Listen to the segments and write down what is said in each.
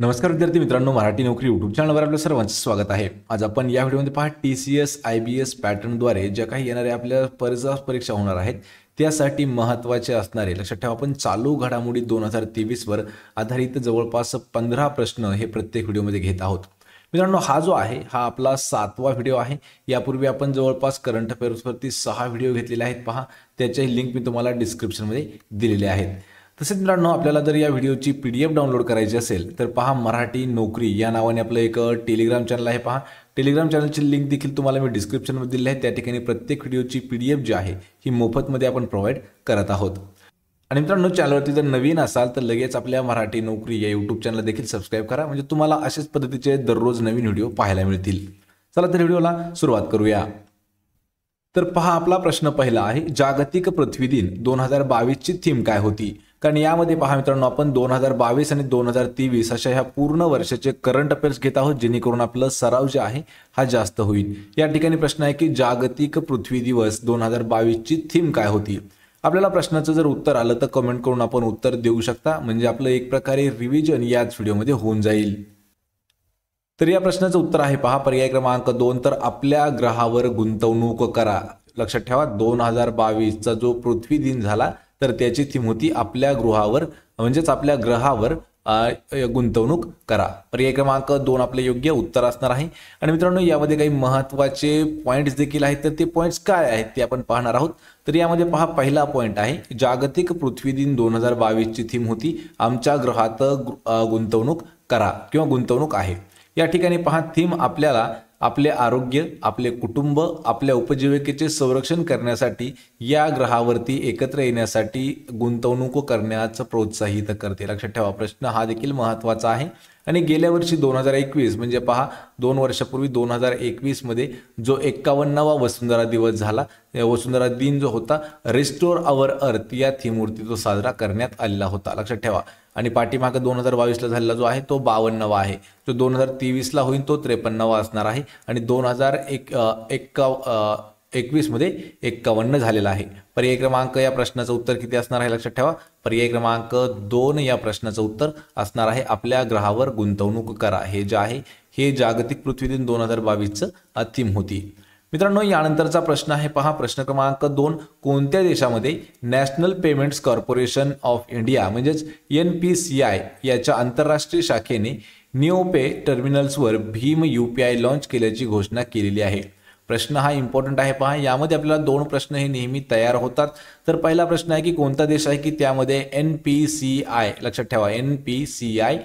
नमस्कार विद्यार्थी मित्रांनो मराठी नोकरी युट्यूब चॅनलवर आपलं सर्वांचं स्वागत आहे आज आपण या व्हिडिओमध्ये पहा T C S I B S पॅटर्नद्वारे ज्या काही येणाऱ्या आपल्या परिसर परीक्षा होणार आहेत त्यासाठी महत्त्वाचे असणारे लक्षात ठेवा आपण चालू घडामोडी दोन हजार तेवीसवर आधारित जवळपास पंधरा प्रश्न हे प्रत्येक व्हिडिओमध्ये घेत आहोत मित्रांनो हा जो आहे हा आपला सातवा व्हिडिओ आहे यापूर्वी आपण जवळपास करंट अफेअर्सवरती सहा व्हिडिओ घेतलेले आहेत पहा त्याचे लिंक मी तुम्हाला डिस्क्रिप्शनमध्ये दिलेले आहेत तसेच मित्रांनो आपल्याला जर या व्हिडिओची पी डी एफ डाउनलोड करायची असेल तर पहा मराठी नोकरी या नावाने आपलं एक टेलिग्राम चॅनल आहे पहा टेलिग्राम चॅनलची लिंक देखील तुम्हाला मी डिस्क्रिप्शनमध्ये दिली आहे त्या ठिकाणी प्रत्येक व्हिडिओची पी डी एफ जी आहे ही मोफतमध्ये आपण प्रोव्हाइड करत आहोत आणि मित्रांनो चॅनलवरती जर नवीन असाल तर लगेच आपल्या मराठी नोकरी या यूट्यूब चॅनल देखील सबस्क्राईब करा म्हणजे तुम्हाला अशाच पद्धतीचे दररोज नवीन व्हिडिओ पाहायला मिळतील चला तर व्हिडिओला सुरुवात करूया तर पहा आपला प्रश्न पहिला आहे जागतिक पृथ्वी दिन दोन हजार बावीसची थीम काय होती कारण यामध्ये पहा मित्रांनो आपण दोन हजार बावीस आणि दोन हजार तेवीस अशा ह्या पूर्ण वर्षाचे करंट अफेअर्स घेत आहोत जेणेकरून आपलं सराव जे आहे हा जास्त होईल या ठिकाणी प्रश्न आहे की जागतिक पृथ्वी दिवस दोन हजार बावीसची थीम काय होती आपल्याला प्रश्नाचं जर उत्तर आलं तर कमेंट करून आपण उत्तर देऊ शकता म्हणजे आपलं एक प्रकारे रिव्हिजन याच व्हिडिओमध्ये होऊन जाईल तर या प्रश्नाचं उत्तर आहे पहा पर्याय क्रमांक दोन तर आपल्या ग्रहावर गुंतवणूक करा लक्षात ठेवा दोन हजार बावीसचा जो पृथ्वी दिन झाला तर त्याची थीम होती आपल्या गृहावर म्हणजेच आपल्या ग्रहावर गुंतवणूक करा पर्याय क्रमांक दोन आपले योग्य उत्तर असणार आहे आणि मित्रांनो यामध्ये काही महत्त्वाचे पॉईंट्स देखील आहेत तर ते पॉईंट्स काय आहेत ते आपण पाहणार आहोत तर यामध्ये पहा पहिला पॉईंट आहे जागतिक पृथ्वी दिन दोन हजार बावीसची थीम होती आमच्या ग्रहात गुंतवणूक करा किंवा गुंतवणूक आहे या ठिकाणी पहा थीम आपल्याला आपले आरोग्य आपले कुटुंब आपल्या उपजीविकेचे संरक्षण करण्यासाठी या ग्रहावरती एकत्र येण्यासाठी गुंतवणूक करण्याचं प्रोत्साहित करते लक्षात ठेवा प्रश्न हा देखील महत्त्वाचा आहे आणि गेल्या वर्षी दोन हजार एकवीस म्हणजे पहा दोन वर्षापूर्वी दोन हजार एकवीसमध्ये जो एक्कावन्नावा वसुंधरा दिवस झाला वसुंधरा दिन जो होता रिस्टोर अवर अर्थ या थीमवरती तो साजरा करण्यात आलेला होता लक्षात ठेवा आणि पाठीमागं दोन हजार बावीसला झालेला जो आहे तो बावन्नवा आहे जो दोन हजार तेवीसला होईल तो त्रेपन्नवा असणार आहे आणि दोन हजार एक एक्का एकवीसमध्ये एक्कावन्न झालेला आहे पर्याय क्रमांक या प्रश्नाचं उत्तर किती असणार आहे लक्षात ठेवा पर्याय क्रमांक दोन या प्रश्नाचं उत्तर असणार आहे आपल्या ग्रहावर गुंतवणूक करा हे जे आहे हे जागतिक दिन दोन हजार बावीसचं अतिम होती मित्रांनो यानंतरचा प्रश्न आहे पहा प्रश्न क्रमांक दोन कोणत्या देशामध्ये National Payments Corporation of India म्हणजेच एन पी सी आय याच्या आंतरराष्ट्रीय शाखेने निओपे टर्मिनल्सवर भीम यू पी आय लॉन्च केल्याची घोषणा केलेली आहे प्रश्न हा इम्पॉर्टंट आहे पहा यामध्ये आपल्याला दोन प्रश्न हे नेहमी तयार होतात तर पहिला प्रश्न आहे की कोणता देश आहे की त्यामध्ये एन पी सी आय लक्षात ठेवा N P C I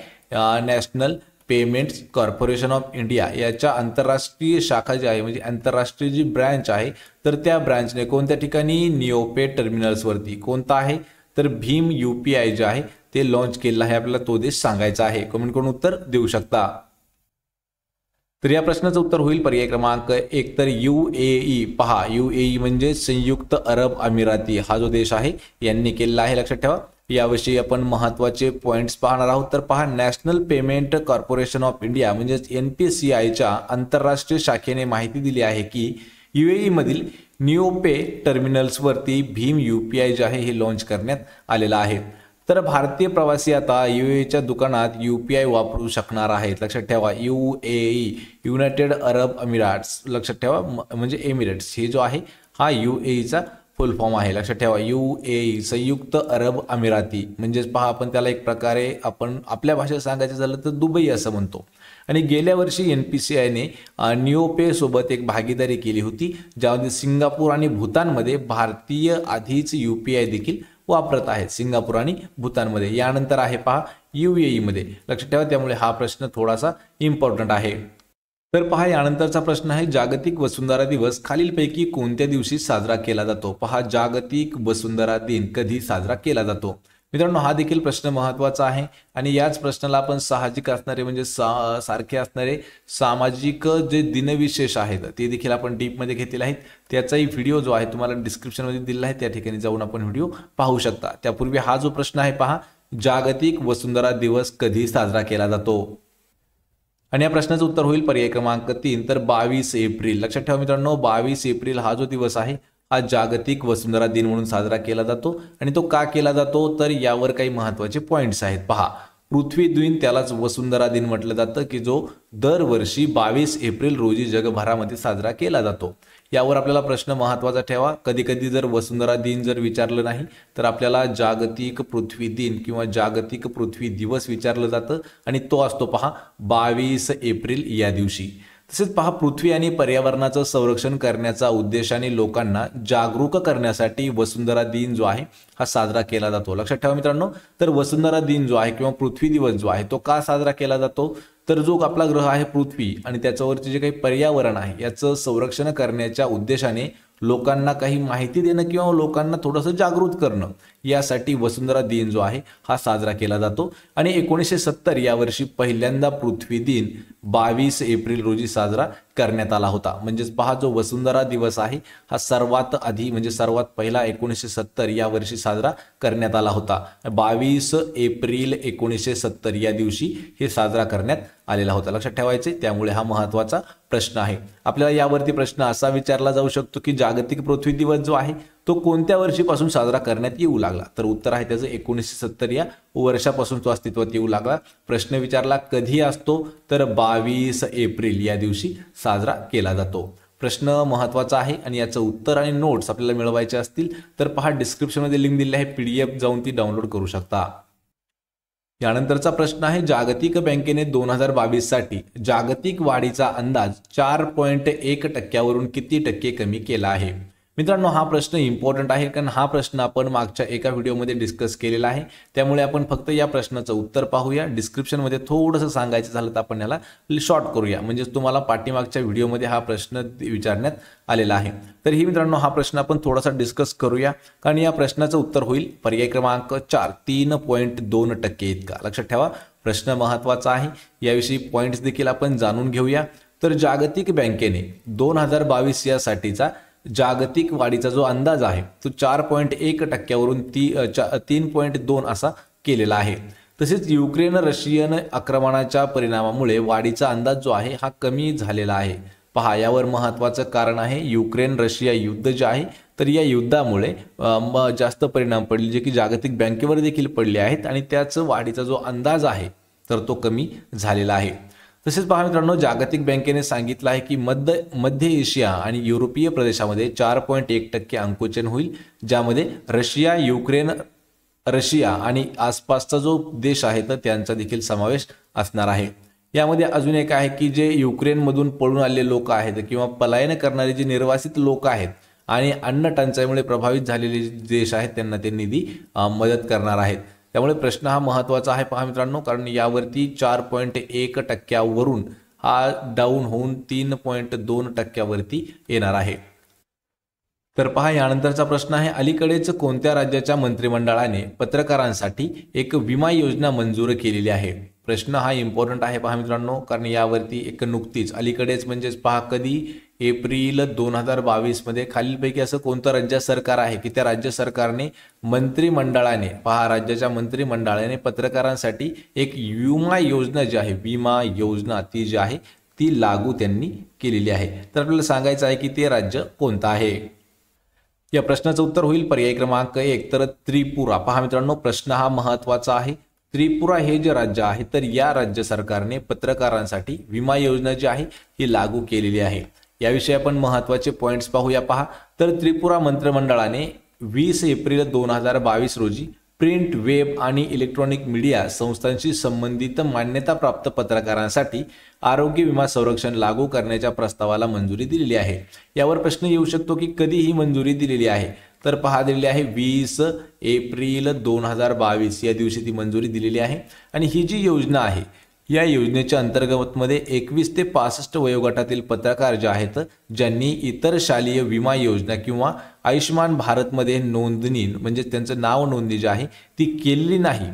National Payments Corporation of India याच्या आंतरराष्ट्रीय शाखा जी आहे म्हणजे आंतरराष्ट्रीय जी ब्रँच आहे तर त्या ब्रँचने कोणत्या ठिकाणी निओपे टर्मिनल्सवरती कोणता आहे तर भीम यू पी आय जे आहे ते लॉन्च केलेलं आहे आपल्याला तो देश सांगायचा आहे कमेंट करून उत्तर देऊ शकता तर या प्रश्नाचं उत्तर होईल पर्याय क्रमांक एक तर यू ए ई पहा यू ए ई म्हणजे संयुक्त अरब अमिराती हा जो देश आहे यांनी केलेला आहे लक्षात ठेवा याविषयी आपण महत्त्वाचे पॉईंट्स पाहणार आहोत तर पहा National Payment Corporation of India म्हणजेच एन पी सी आयच्या आंतरराष्ट्रीय शाखेने माहिती दिली आहे की यू ए ईमधील पे टर्मिनल्सवरती भीम यू पी आय जे आहे हे लॉन्च करण्यात आलेलं आहे तर भारतीय प्रवासी आता यू एच्या e दुकानात यू पी आय वापरू शकणार आहेत लक्षात ठेवा यू ए युनायटेड अरब अमिराट्स लक्षात ठेवा म्हणजे एमिरेट्स हे जो आहे हा यू एचा फुल फॉर्म आहे लक्षात ठेवा यू ए संयुक्त अरब अमिराती म्हणजेच पहा आपण त्याला एक प्रकारे आपण आपल्या भाषेत सांगायचं झालं तर दुबई असं म्हणतो आणि गेल्या वर्षी एन पी सी आयने निओपेसोबत एक भागीदारी केली होती ज्यामध्ये सिंगापूर आणि भूतानमध्ये भारतीय आधीच यू पी आय देखील वापरत आहेत सिंगापूर आणि भूतानमध्ये यानंतर आहे पहा यू ए लक्षात ठेवा त्यामुळे हा प्रश्न थोडासा इम्पॉर्टंट आहे तर पहा यानंतरचा प्रश्न आहे जागतिक वसुंधरा दिवस खालीलपैकी कोणत्या दिवशी साजरा केला जातो पहा जागतिक वसुंधरा दिन कधी साजरा केला जातो मित्रांनो हा देखील प्रश्न महत्वाचा आहे आणि याच प्रश्नाला आपण साहजिक असणारे म्हणजे सा सारखे असणारे सामाजिक जे दिनविशेष आहेत ते देखील आपण डीपमध्ये घेतलेले आहेत त्याचाही व्हिडिओ जो आहे तुम्हाला डिस्क्रिप्शनमध्ये दिलेला आहे त्या ठिकाणी जाऊन आपण व्हिडिओ पाहू शकता त्यापूर्वी हा जो प्रश्न आहे पहा जागतिक वसुंधरा दिवस कधी साजरा केला जातो आणि या प्रश्नाचं उत्तर होईल पर्याय क्रमांक तीन तर बावीस एप्रिल लक्षात ठेवा मित्रांनो बावीस एप्रिल हा जो दिवस आहे हा जागतिक वसुंधरा दिन म्हणून साजरा केला जातो आणि तो का केला जातो तर यावर काही महत्त्वाचे पॉईंट्स आहेत पहा पृथ्वी द्विन त्यालाच वसुंधरा दिन म्हटलं जातं की जो दरवर्षी बावीस एप्रिल रोजी जगभरामध्ये साजरा केला जातो यावर आपल्याला प्रश्न महत्वाचा ठेवा कधी कधी जर वसुंधरा दिन जर विचारलं नाही तर आपल्याला जागतिक पृथ्वी दिन किंवा जागतिक पृथ्वी दिवस विचारलं जातं आणि तो असतो पहा बावीस एप्रिल या दिवशी तसेच पहा पृथ्वी आणि पर्यावरणाचं संरक्षण करण्याचा उद्देशाने लोकांना जागरूक करण्यासाठी वसुंधरा दिन जो आहे हा साजरा केला जातो लक्षात ठेवा मित्रांनो तर वसुंधरा दिन जो आहे किंवा पृथ्वी दिवस जो आहे तो का साजरा केला जातो तर जो आपला ग्रह आहे पृथ्वी आणि त्याच्यावरचे जे काही पर्यावरण आहे याचं संरक्षण करण्याच्या उद्देशाने लोकांना काही माहिती देणं किंवा लोकांना थोडंसं जागृत करणं यासाठी वसुंधरा दिन जो आहे हा साजरा केला जातो आणि एकोणीसशे सत्तर या वर्षी पहिल्यांदा पृथ्वी दिन बावीस एप्रिल रोजी साजरा करण्यात आला होता म्हणजेच पहा जो वसुंधरा दिवस आहे हा सर्वात आधी म्हणजे सर्वात पहिला एकोणीसशे सत्तर या वर्षी साजरा करण्यात आला होता बावीस एप्रिल एकोणीसशे सत्तर या दिवशी हे साजरा करण्यात आलेला होता लक्षात ठेवायचे त्यामुळे हा महत्वाचा प्रश्न आहे आपल्याला यावरती प्रश्न असा विचारला जाऊ शकतो की जागतिक पृथ्वी दिवस जो आहे तो कोणत्या वर्षीपासून साजरा करण्यात येऊ लागला तर उत्तर आहे त्याचं एकोणीसशे सत्तर या वर्षापासून तो अस्तित्वात येऊ लागला प्रश्न विचारला कधी असतो तर बावीस एप्रिल या दिवशी साजरा केला जातो प्रश्न महत्त्वाचा आहे आणि याचं उत्तर आणि नोट्स आपल्याला मिळवायचे असतील तर पहा डिस्क्रिप्शनमध्ये लिंक दिली आहे पी जाऊन ती डाउनलोड करू शकता यानंतरचा प्रश्न आहे जागतिक बँकेने दोन हजार बावीस साठी जागतिक वाढीचा अंदाज चार पॉइंट एक टक्क्यावरून किती टक्के कमी केला आहे मित्रांनो हा प्रश्न इम्पॉर्टंट आहे कारण हा प्रश्न आपण मागच्या एका व्हिडिओमध्ये डिस्कस केलेला आहे त्यामुळे आपण फक्त या प्रश्नाचं उत्तर पाहूया डिस्क्रिप्शनमध्ये थोडंसं सांगायचं झालं तर आपण याला शॉर्ट करूया म्हणजेच तुम्हाला पाठीमागच्या व्हिडिओमध्ये हा प्रश्न विचारण्यात आलेला आहे तर ही मित्रांनो हा प्रश्न आपण थोडासा डिस्कस करूया कारण या प्रश्नाचं उत्तर होईल पर्याय क्रमांक चार तीन पॉईंट दोन टक्के इतका लक्षात ठेवा प्रश्न महत्त्वाचा आहे याविषयी पॉईंट्स देखील आपण जाणून घेऊया तर जागतिक बँकेने दोन हजार बावीस यासाठीचा जागतिक वाढीचा जो अंदाज आहे तो चार पॉईंट एक टक्क्यावरून ती तीन पॉईंट दोन असा केलेला आहे तसेच युक्रेन रशियन आक्रमणाच्या परिणामामुळे वाढीचा अंदाज जो आहे हा कमी झालेला आहे पहा यावर महत्वाचं कारण आहे युक्रेन रशिया युद्ध जे आहे तर या युद्धामुळे जास्त परिणाम पडले जे की जागतिक बँकेवर देखील पडले आहेत आणि त्याच वाढीचा जो अंदाज आहे तर तो कमी झालेला आहे तसेच पहा मित्रांनो जागतिक बँकेने सांगितलं आहे की मध्य मध्य एशिया आणि युरोपीय प्रदेशामध्ये चार पॉईंट एक टक्के अंकुचन होईल ज्यामध्ये रशिया युक्रेन रशिया आणि आसपासचा जो देश आहे तर त्यांचा देखील समावेश असणार आहे यामध्ये अजून एक आहे की जे युक्रेनमधून पळून आलेले लोक आहेत किंवा पलायन करणारे जे निर्वासित लोक आहेत आणि अन्न टंचाईमुळे प्रभावित झालेले देश आहेत त्यांना ते निधी मदत करणार आहेत त्यामुळे प्रश्न हा महत्त्वाचा आहे पहा मित्रांनो कारण यावरती चार पॉईंट एक टक्क्यावरून हा डाऊन होऊन तीन पॉईंट दोन टक्क्यावरती येणार आहे तर पहा यानंतरचा प्रश्न आहे अलीकडेच कोणत्या राज्याच्या मंत्रिमंडळाने पत्रकारांसाठी एक विमा योजना मंजूर केलेली आहे प्रश्न हा इम्पॉर्टंट आहे पहा मित्रांनो कारण यावरती एक नुकतीच अलीकडेच म्हणजेच पहा कधी एप्रिल दोन हजार बावीसमध्ये खालीलपैकी असं कोणतं राज्य सरकार आहे की त्या राज्य सरकारने मंत्रिमंडळाने पहा राज्याच्या मंत्रिमंडळाने पत्रकारांसाठी एक विमा योजना जी आहे विमा योजना ती जी आहे ती लागू त्यांनी केलेली आहे तर आपल्याला सांगायचं आहे की ते राज्य कोणतं आहे या प्रश्नाचं उत्तर होईल पर्याय क्रमांक एक तर त्रिपुरा पहा मित्रांनो प्रश्न हा महत्वाचा आहे त्रिपुरा हे जे राज्य आहे तर या राज्य सरकारने पत्रकारांसाठी विमा योजना जी आहे ही लागू केलेली आहे याविषयी आपण महत्वाचे पॉईंट्स पाहूया पहा तर त्रिपुरा मंत्रिमंडळाने वीस एप्रिल दोन हजार बावीस रोजी प्रिंट वेब आणि इलेक्ट्रॉनिक मीडिया संस्थांशी संबंधित मान्यताप्राप्त पत्रकारांसाठी आरोग्य विमा संरक्षण लागू करण्याच्या प्रस्तावाला मंजुरी दिलेली आहे यावर प्रश्न येऊ शकतो की कधी ही मंजुरी दिलेली आहे तर पहा दिलेली आहे वीस एप्रिल दोन हजार बावीस या दिवशी ती मंजुरी दिलेली आहे आणि ही जी योजना आहे या योजनेच्या अंतर्गत मध्ये एकवीस ते पासष्ट वयोगटातील पत्रकार जे आहेत ज्यांनी इतर शालेय विमा योजना किंवा आयुष्यमान भारतमध्ये नोंदणी म्हणजे त्यांचं नाव नोंदणी जी आहे ती केलेली नाही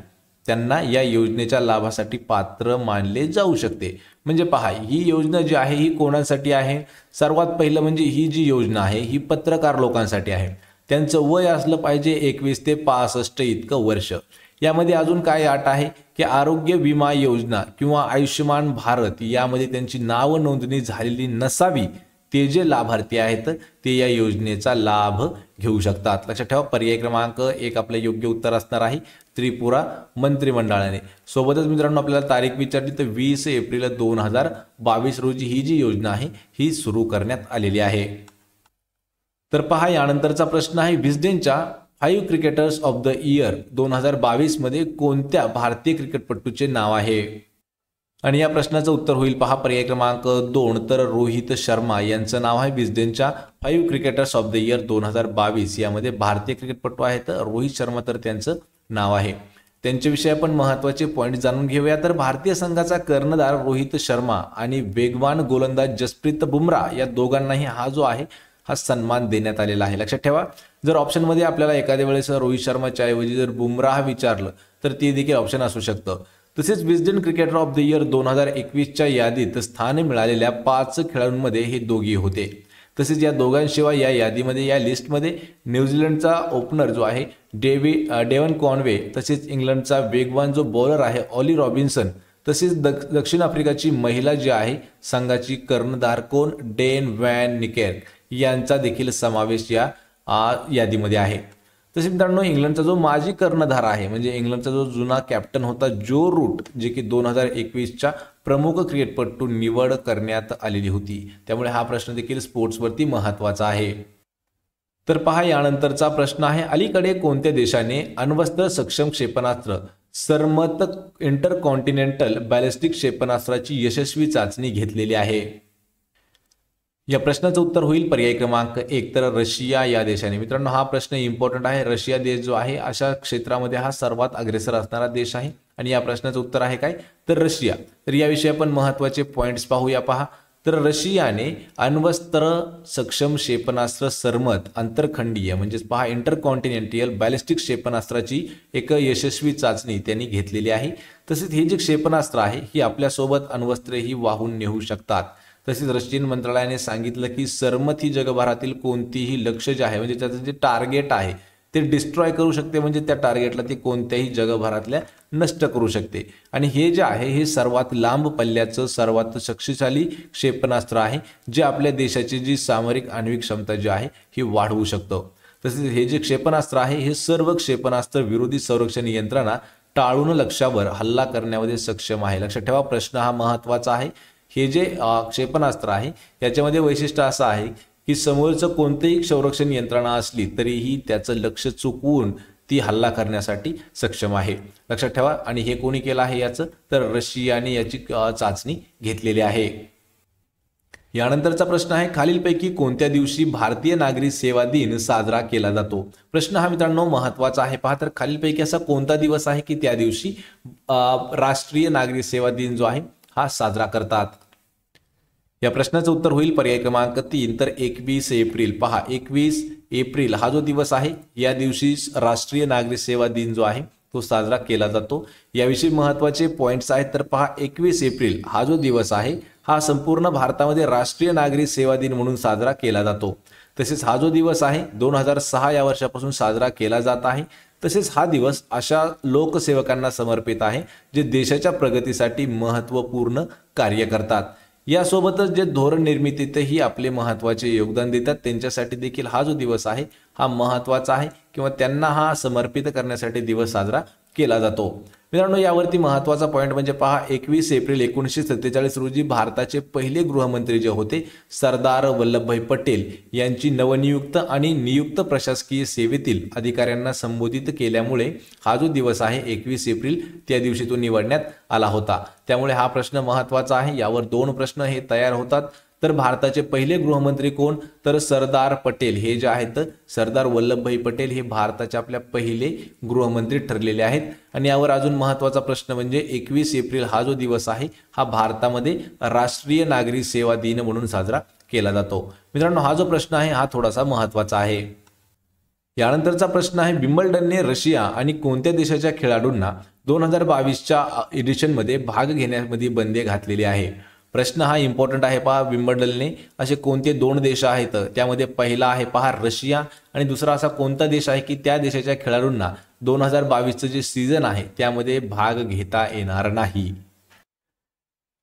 त्यांना या योजनेच्या लाभासाठी पात्र मानले जाऊ शकते म्हणजे पहा ही योजना जी आहे ही कोणासाठी आहे सर्वात पहिलं म्हणजे ही जी योजना आहे ही पत्रकार लोकांसाठी आहे त्यांचं वय असलं पाहिजे एकवीस ते पासष्ट इतकं वर्ष यामध्ये अजून काय अट आहे की आरोग्य विमा योजना किंवा आयुष्यमान भारत यामध्ये त्यांची नाव नोंदणी झालेली नसावी ते जे लाभार्थी आहेत ते या योजनेचा लाभ घेऊ शकतात लक्षात ठेवा पर्याय क्रमांक एक आपलं योग्य उत्तर असणार आहे त्रिपुरा मंत्रिमंडळाने सोबतच मित्रांनो आपल्याला तारीख विचारली तर वीस एप्रिल दोन हजार बावीस रोजी ही जी योजना आहे ही सुरू करण्यात आलेली आहे तर पहा यानंतरचा प्रश्न आहे विजडेनच्या five cricketers of the year दोन हजार बावीसमध्ये कोणत्या भारतीय क्रिकेटपटूचे नाव आहे आणि या प्रश्नाचं उत्तर होईल पहा पर्याय क्रमांक दोन तर रोहित शर्मा यांचं नाव आहे विजदेनच्या five cricketers of the year दोन हजार बावीस यामध्ये भारतीय क्रिकेटपटू आहेत रोहित शर्मा तर त्यांचं नाव आहे त्यांच्याविषयी आपण महत्त्वाचे पॉईंट जाणून घेऊया तर भारतीय संघाचा कर्णधार रोहित शर्मा आणि वेगवान गोलंदाज जसप्रीत बुमरा या दोघांनाही हा जो आहे हा सन्मान देण्यात आलेला आहे लक्षात ठेवा जर ऑप्शनमध्ये आपल्याला एखाद्या वेळेस रोहित शर्माच्या ऐवजी जर बुमराह विचारलं तर ते देखील ऑप्शन असू शकतं तसेच Wisden cricketer of the year दोन हजार एकवीसच्या यादीत स्थान मिळालेल्या पाच खेळाडूंमध्ये हे दोघी होते तसेच या दोघांशिवाय या यादीमध्ये या लिस्टमध्ये न्यूझीलंडचा ओपनर जो आहे डेव्हि डेवन कॉनवे तसेच इंग्लंडचा वेगवान जो बॉलर आहे ऑली रॉबिन्सन तसेच दक्ष दक्षिण आफ्रिकाची महिला जी आहे संघाची कर्णधार कोण डेन वॅन निकेर यांचा देखील समावेश या यादीमध्ये आहे तसेच मित्रांनो इंग्लंडचा जो माजी कर्णधार आहे म्हणजे इंग्लंडचा जो जुना कॅप्टन होता जो रूट जे की दोन हजार एकवीसच्या प्रमुख क्रिकेटपटू निवड करण्यात आलेली होती त्यामुळे हा प्रश्न देखील स्पोर्ट्सवरती महत्त्वाचा आहे तर पहा यानंतरचा प्रश्न आहे अलीकडे कोणत्या देशाने अण्वस्त्र सक्षम क्षेपणास्त्र सरमत इंटरकॉन्टिनेंटल बॅलिस्टिक क्षेपणास्त्राची यशस्वी चाचणी घेतलेली आहे या प्रश्नाचं उत्तर होईल पर्याय क्रमांक एक तर रशिया या देशाने मित्रांनो हा प्रश्न इम्पॉर्टंट आहे रशिया देश जो आहे अशा क्षेत्रामध्ये हा सर्वात अग्रेसर असणारा देश आहे आणि या प्रश्नाचं उत्तर आहे काय तर रशिया तर याविषयी आपण महत्त्वाचे पॉइंट्स पाहूया पहा तर रशियाने अण्वस्त्र सक्षम क्षेपणास्त्र सरमत आंतरखंडीय म्हणजेच पहा इंटरकॉन्टिनेंटियल बॅलिस्टिक क्षेपणास्त्राची एक यशस्वी चाचणी त्यांनी घेतलेली आहे तसेच हे जे क्षेपणास्त्र आहे ही आपल्यासोबत ही वाहून नेऊ शकतात तसेच रशियन मंत्रालयाने सांगितलं की सरमत ही जगभरातील कोणतीही लक्ष जे आहे म्हणजे त्याचं जे टार्गेट आहे ते डिस्ट्रॉय करू शकते म्हणजे त्या टार्गेटला ते कोणत्याही जगभरातल्या नष्ट करू शकते आणि हे जे आहे हे सर्वात लांब पल्ल्याचं सर्वात शक्तिशाली क्षेपणास्त्र आहे जे आपल्या देशाची जी सामरिक आण्विक क्षमता जी आहे ही वाढवू शकतं तसेच हे जे क्षेपणास्त्र आहे हे सर्व क्षेपणास्त्र विरोधी संरक्षण यंत्रणा टाळून लक्ष्यावर हल्ला करण्यामध्ये सक्षम आहे लक्षात ठेवा प्रश्न हा महत्त्वाचा आहे हे जे क्षेपणास्त्र आहे याच्यामध्ये वैशिष्ट्य असं आहे की समोरचं कोणतेही संरक्षण यंत्रणा असली तरीही त्याचं लक्ष चुकवून ती हल्ला करण्यासाठी सक्षम आहे लक्षात ठेवा आणि हे कोणी केलं आहे याचं तर रशियाने याची चाचणी घेतलेली आहे यानंतरचा प्रश्न आहे खालीलपैकी कोणत्या दिवशी भारतीय नागरी सेवा दिन साजरा केला जातो प्रश्न हा मित्रांनो महत्वाचा आहे पहा तर खालीलपैकी असा कोणता दिवस आहे की त्या दिवशी राष्ट्रीय नागरी सेवा दिन जो आहे हा साजरा करतात या प्रश्नाचं उत्तर होईल पर्याय क्रमांक तीन तर एकवीस एप्रिल पहा एकवीस एप्रिल हा जो दिवस आहे या दिवशी राष्ट्रीय नागरी सेवा दिन जो आहे तो साजरा केला जातो याविषयी महत्वाचे पॉइंट्स आहेत तर पहा एकवीस एप्रिल हा जो दिवस आहे हा संपूर्ण भारतामध्ये राष्ट्रीय नागरी सेवा दिन म्हणून साजरा केला जातो तसेच हा जो दिवस आहे दोन हजार सहा या वर्षापासून साजरा केला जात आहे तसेच हा दिवस अशा लोकसेवकांना समर्पित आहे जे देशाच्या प्रगतीसाठी महत्त्वपूर्ण कार्य करतात यासोबतच जे धोरण निर्मितीतही आपले महत्वाचे योगदान देतात त्यांच्यासाठी देखील हा जो दिवस आहे हा महत्वाचा आहे किंवा त्यांना हा समर्पित करण्यासाठी दिवस साजरा केला जातो मित्रांनो यावरती महत्त्वाचा पॉईंट म्हणजे पहा एकवीस एप्रिल एकोणीसशे सत्तेचाळीस रोजी भारताचे पहिले गृहमंत्री जे होते सरदार वल्लभभाई पटेल यांची नवनियुक्त आणि नियुक्त प्रशासकीय सेवेतील अधिकाऱ्यांना संबोधित केल्यामुळे हा जो दिवस आहे एकवीस एप्रिल त्या दिवशी तो निवडण्यात आला होता त्यामुळे हा प्रश्न महत्त्वाचा आहे यावर दोन प्रश्न हे तयार होतात तर भारताचे पहिले गृहमंत्री कोण तर सरदार पटेल हे जे आहेत सरदार वल्लभभाई पटेल हे भारताचे आपल्या पहिले गृहमंत्री ठरलेले आहेत आणि यावर अजून महत्त्वाचा प्रश्न म्हणजे एकवीस एप्रिल हा जो दिवस आहे हा भारतामध्ये राष्ट्रीय नागरी सेवा दिन म्हणून साजरा केला जातो मित्रांनो हा जो प्रश्न आहे हा थोडासा महत्वाचा आहे यानंतरचा प्रश्न आहे बिंबलडनने रशिया आणि कोणत्या देशाच्या खेळाडूंना दोन हजार बावीसच्या एडिशनमध्ये भाग घेण्यामध्ये बंदी घातलेली आहे प्रश्न हा इम्पॉर्टंट आहे पहा विम्बल्डनने असे कोणते दोन देश आहेत त्यामध्ये पहिला आहे पहा रशिया आणि दुसरा असा कोणता देश आहे की त्या देशाच्या खेळाडूंना दोन हजार बावीसचं जे सीझन आहे त्यामध्ये भाग घेता येणार नाही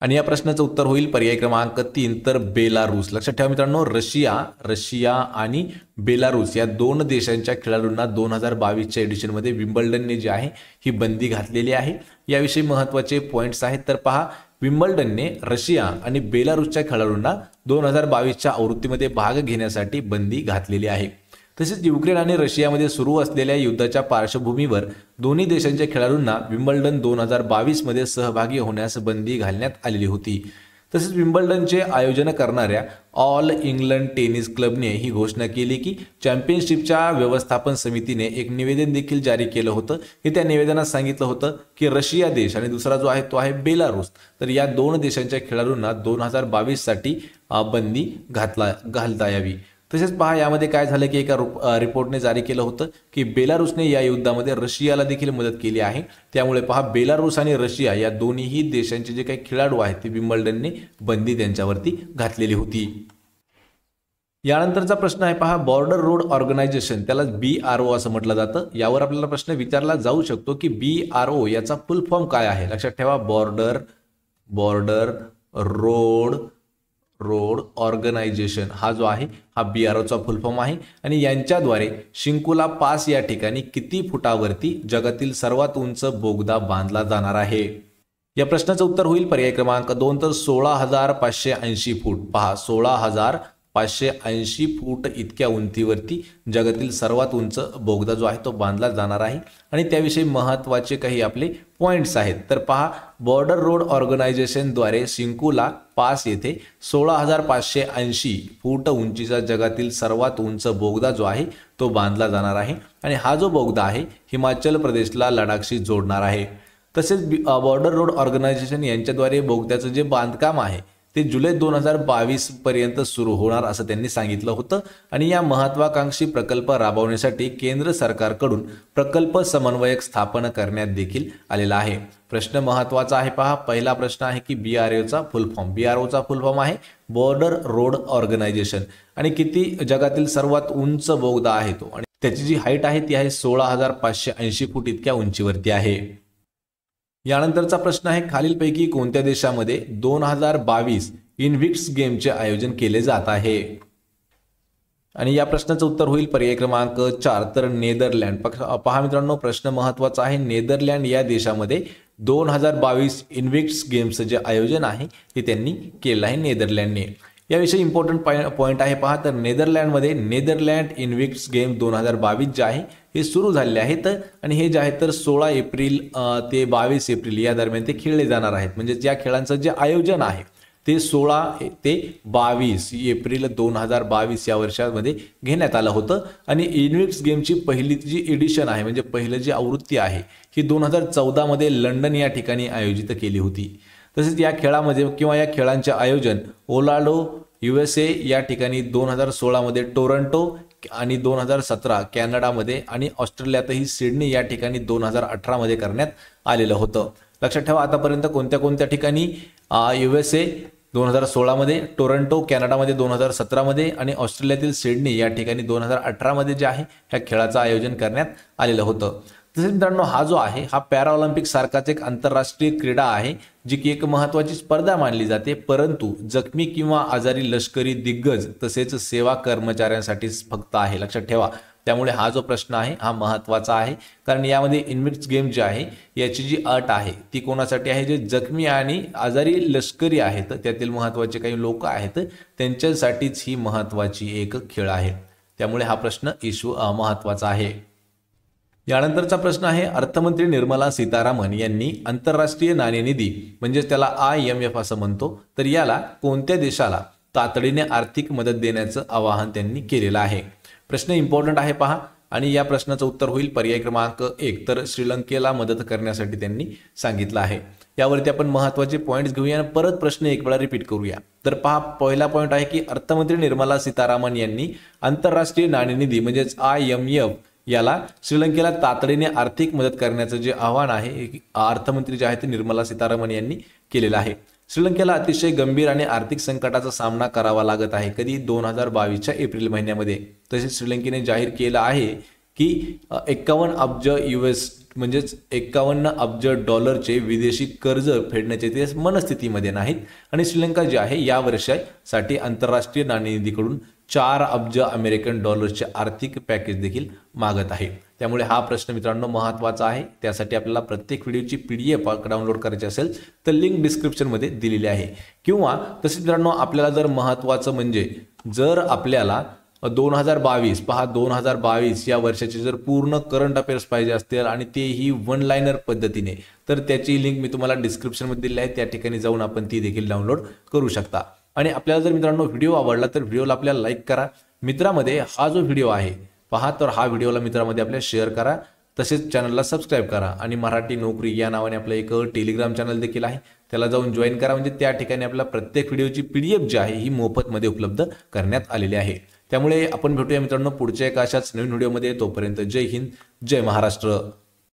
आणि या प्रश्नाचं उत्तर होईल पर्याय क्रमांक तीन तर बेलारूस लक्षात ठेवा मित्रांनो रशिया रशिया आणि बेलारूस या दोन देशांच्या खेळाडूंना दोन हजार बावीसच्या एडिशनमध्ये विम्बल्डनने जे आहे ही बंदी घातलेली आहे याविषयी महत्वाचे पॉईंट्स आहेत तर पहा विम्बल्डनने रशिया आणि बेलारूसच्या खेळाडूंना दोन हजार बावीसच्या आवृत्तीमध्ये भाग घेण्यासाठी बंदी घातलेली आहे तसेच युक्रेन आणि रशियामध्ये सुरू असलेल्या युद्धाच्या पार्श्वभूमीवर दोन्ही देशांच्या खेळाडूंना विम्बल्डन दोन हजार बावीसमध्ये सहभागी होण्यास बंदी घालण्यात आलेली होती तसेच विम्बल्डनचे आयोजन करणाऱ्या ऑल इंग्लंड टेनिस क्लबने ही घोषणा केली की चॅम्पियनशिपच्या व्यवस्थापन समितीने एक निवेदन देखील जारी केलं होतं हे त्या निवेदनात सांगितलं होतं की रशिया देश आणि दुसरा जो आहे तो आहे बेलारूस तर या दोन देशांच्या खेळाडूंना दोन हजार बावीससाठी बंदी घातला घालता यावी तसेच पहा यामध्ये काय झालं की एका रिपोर्टने जारी केलं होतं की बेलारूसने या युद्धामध्ये रशियाला देखील मदत केली आहे त्यामुळे पहा बेलारूस आणि रशिया या दोन्हीही देशांचे जे काही खेळाडू आहेत ते विम्बल्डनने बंदी त्यांच्यावरती घातलेली होती यानंतरचा प्रश्न आहे पहा बॉर्डर रोड ऑर्गनायझेशन त्याला बी आर ओ असं म्हटलं जातं यावर आपल्याला प्रश्न विचारला जाऊ शकतो की बी आर ओ याचा फुल फॉर्म काय आहे लक्षात ठेवा border border road road organisation हा जो आहे हा बी आर ओचा फुलफॉर्म आहे आणि यांच्याद्वारे शिंकुला पास या ठिकाणी किती फुटावरती जगातील सर्वात उंच बोगदा बांधला जाणार आहे या प्रश्नाचं उत्तर होईल पर्याय क्रमांक दोन तर सोळा हजार पाचशे ऐंशी फूट पहा सोळा हजार पाचशे ऐंशी फूट इतक्या उंचीवरती जगातील सर्वात उंच बोगदा जो आहे तो बांधला जाणार आहे आणि त्याविषयी महत्त्वाचे काही आपले पॉईंट्स आहेत तर पहा बॉर्डर रोड ऑर्गनायझेशनद्वारे शिंकूला पास येथे सोळा हजार पाचशे ऐंशी फूट उंचीचा जगातील सर्वात उंच बोगदा जो आहे तो बांधला जाणार आहे आणि हा जो बोगदा आहे हिमाचल प्रदेशला लडाखशी जोडणार आहे तसेच बॉर्डर रोड ऑर्गनायझेशन यांच्याद्वारे बोगद्याचं जे बांधकाम आहे ते जुलै दोन हजार बावीस पर्यंत सुरू होणार असं त्यांनी सांगितलं होतं आणि या महत्वाकांक्षी प्रकल्प राबवण्यासाठी केंद्र सरकारकडून प्रकल्प समन्वयक स्थापन करण्यात देखील आलेला आहे प्रश्न महत्वाचा आहे पहा पहिला प्रश्न आहे की बी आर ओचा फुल फॉर्म बी आर ओचा फुल फॉर्म आहे बॉर्डर रोड ऑर्गनायझेशन आणि किती जगातील सर्वात उंच बोगदा आहे तो आणि त्याची जी हाईट आहे ती आहे सोळा हजार पाचशे ऐंशी फूट इतक्या उंचीवरती आहे यानंतरचा प्रश्न आहे खालीलपैकी कोणत्या देशामध्ये दोन हजार बावीस इनव्हिक्स गेमचे आयोजन केले जात आहे आणि या प्रश्नाचं उत्तर होईल पर्याय क्रमांक चार तर नेदरलँड पहा मित्रांनो प्रश्न महत्वाचा आहे नेदरलँड या देशामध्ये दोन हजार बावीस इनविक्स गेम्सचं जे आयोजन आहे ते त्यांनी केलं आहे नेदरलँडने याविषयी इम्पॉर्टंट पॉईंट आहे पहा तर नेदरलँडमध्ये नेदरलँड इनव्हिक्स गेम दोन हजार बावीस जे आहे हे सुरू झालेले आहेत आणि हे जे आहे तर सोळा एप्रिल ते बावीस एप्रिल या दरम्यान ते खेळले जाणार आहेत म्हणजे ज्या खेळांचं जे आयोजन आहे ते सोळा ते बावीस एप्रिल दोन हजार बावीस या वर्षामध्ये घेण्यात आलं होतं आणि इनविक्स गेमची पहिली जी एडिशन आहे म्हणजे पहिलं जी आवृत्ती आहे ही दोन हजार चौदामध्ये लंडन या ठिकाणी आयोजित केली होती तसेच या खेळामध्ये किंवा या खेळांचे आयोजन ओलाडो यू एस ए या ठिकाणी दोन हजार सोळामध्ये टोरंटो आणि दोन हजार सतरा कॅनडामध्ये आणि ऑस्ट्रेलियातही सिडनी या ठिकाणी दोन हजार अठरामध्ये करण्यात आलेलं होतं लक्षात ठेवा आतापर्यंत कोणत्या कोणत्या ठिकाणी यू एस ए दोन हजार सोळामध्ये टोरंटो कॅनडामध्ये दोन हजार सतरामध्ये आणि ऑस्ट्रेलियातील सिडनी या ठिकाणी दोन हजार अठरामध्ये जे आहे ह्या खेळाचं आयोजन करण्यात आलेलं होतं तसेच मित्रांनो हा जो आहे हा पॅराऑलिम्पिक सारखाच एक आंतरराष्ट्रीय क्रीडा आहे जी की एक महत्त्वाची स्पर्धा मानली जाते परंतु जखमी किंवा आजारी लष्करी दिग्गज तसेच सेवा कर्मचाऱ्यांसाठीच फक्त आहे लक्षात ठेवा त्यामुळे हा जो प्रश्न आहे हा महत्त्वाचा आहे कारण यामध्ये इनमिट्स गेम जे आहे याची जी अट आहे ती कोणासाठी आहे जे जखमी आणि आजारी लष्करी आहेत त्यातील महत्त्वाचे काही लोक आहेत त्यांच्यासाठीच ही महत्त्वाची एक खेळ आहे त्यामुळे हा प्रश्न इशू महत्त्वाचा आहे यानंतरचा प्रश्न आहे अर्थमंत्री निर्मला सीतारामन यांनी आंतरराष्ट्रीय नाणेनिधी म्हणजेच त्याला आय एम एफ असं म्हणतो तर याला कोणत्या देशाला तातडीने आर्थिक मदत देण्याचं आवाहन त्यांनी केलेलं आहे प्रश्न इम्पॉर्टंट आहे पहा आणि या प्रश्नाचं उत्तर होईल पर्याय क्रमांक एक तर श्रीलंकेला मदत करण्यासाठी त्यांनी सांगितलं आहे यावरती आपण महत्त्वाचे पॉईंट्स घेऊया आणि परत प्रश्न एक वेळा रिपीट करूया तर पहा पहिला पॉईंट आहे की अर्थमंत्री निर्मला सीतारामन यांनी आंतरराष्ट्रीय नाणेनिधी म्हणजेच आय एम एफ याला श्रीलंकेला तातडीने आर्थिक मदत करण्याचं जे आव्हान आहे अर्थमंत्री जे आहे ते निर्मला सीतारामन यांनी केलेलं आहे श्रीलंकेला अतिशय गंभीर आणि आर्थिक संकटाचा सामना करावा लागत आहे कधी दोन हजार बावीसच्या एप्रिल महिन्यामध्ये तसेच श्रीलंकेने जाहीर केलं आहे की एक्कावन्न अब्ज यू एस म्हणजेच एक्कावन्न अब्ज डॉलरचे विदेशी कर्ज फेडण्याचे ते मनस्थितीमध्ये नाहीत आणि श्रीलंका जे आहे या वर्षासाठी आंतरराष्ट्रीय नाणेनिधीकडून चार अब्ज अमेरिकन डॉलर्सचे आर्थिक पॅकेज देखील मागत आहे त्यामुळे हा प्रश्न मित्रांनो महत्त्वाचा आहे त्यासाठी आपल्याला प्रत्येक व्हिडिओची पी डी एफ डाउनलोड करायची असेल तर लिंक डिस्क्रिप्शनमध्ये दिलेली आहे किंवा तसे मित्रांनो आपल्याला जर महत्त्वाचं म्हणजे जर आपल्याला दोन हजार बावीस पहा दोन हजार बावीस या वर्षाचे जर पूर्ण करंट अफेअर्स पाहिजे असतील आणि तेही वन लाईनर पद्धतीने तर त्याची लिंक मी तुम्हाला डिस्क्रिप्शनमध्ये दिली आहे त्या ठिकाणी जाऊन आपण ती देखील डाउनलोड करू शकता आणि आपल्याला जर मित्रांनो व्हिडिओ आवडला तर व्हिडिओला आपल्याला लाईक करा मित्रामध्ये हा जो व्हिडिओ आहे पहा तर हा व्हिडिओला मित्रामध्ये आपल्या शेअर करा तसेच चॅनलला सबस्क्राईब करा आणि मराठी नोकरी या नावाने आपलं एक टेलिग्राम चॅनल देखील आहे त्याला जाऊन जॉईन करा म्हणजे त्या ठिकाणी आपल्या प्रत्येक व्हिडिओची पी डी एफ जी आहे ही मोफतमध्ये उपलब्ध करण्यात आलेली आहे त्यामुळे आपण भेटूया मित्रांनो पुढच्या एका अशाच नवीन व्हिडिओमध्ये तोपर्यंत जय हिंद जय महाराष्ट्र